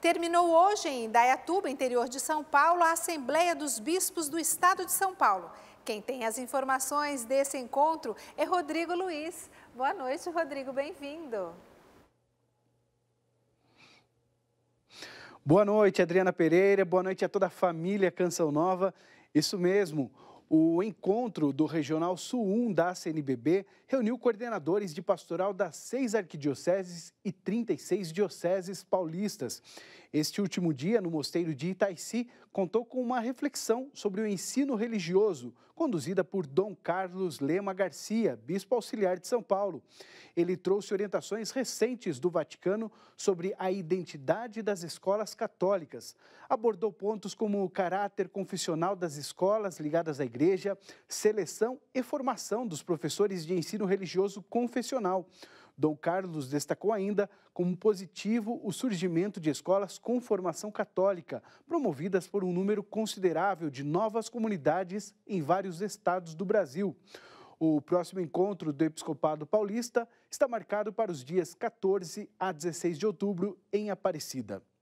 terminou hoje em Indaiatuba, interior de São Paulo, a Assembleia dos Bispos do Estado de São Paulo. Quem tem as informações desse encontro é Rodrigo Luiz. Boa noite, Rodrigo, bem-vindo. Boa noite, Adriana Pereira, boa noite a toda a família Canção Nova. Isso mesmo, o encontro do Regional Sul 1 da CNBB reuniu coordenadores de pastoral das seis arquidioceses e 36 dioceses paulistas. Este último dia, no Mosteiro de Itaici, contou com uma reflexão sobre o ensino religioso, conduzida por Dom Carlos Lema Garcia, bispo auxiliar de São Paulo. Ele trouxe orientações recentes do Vaticano sobre a identidade das escolas católicas. Abordou pontos como o caráter confessional das escolas ligadas à igreja igreja, seleção e formação dos professores de ensino religioso confessional. Dom Carlos destacou ainda como positivo o surgimento de escolas com formação católica, promovidas por um número considerável de novas comunidades em vários estados do Brasil. O próximo encontro do Episcopado Paulista está marcado para os dias 14 a 16 de outubro em Aparecida.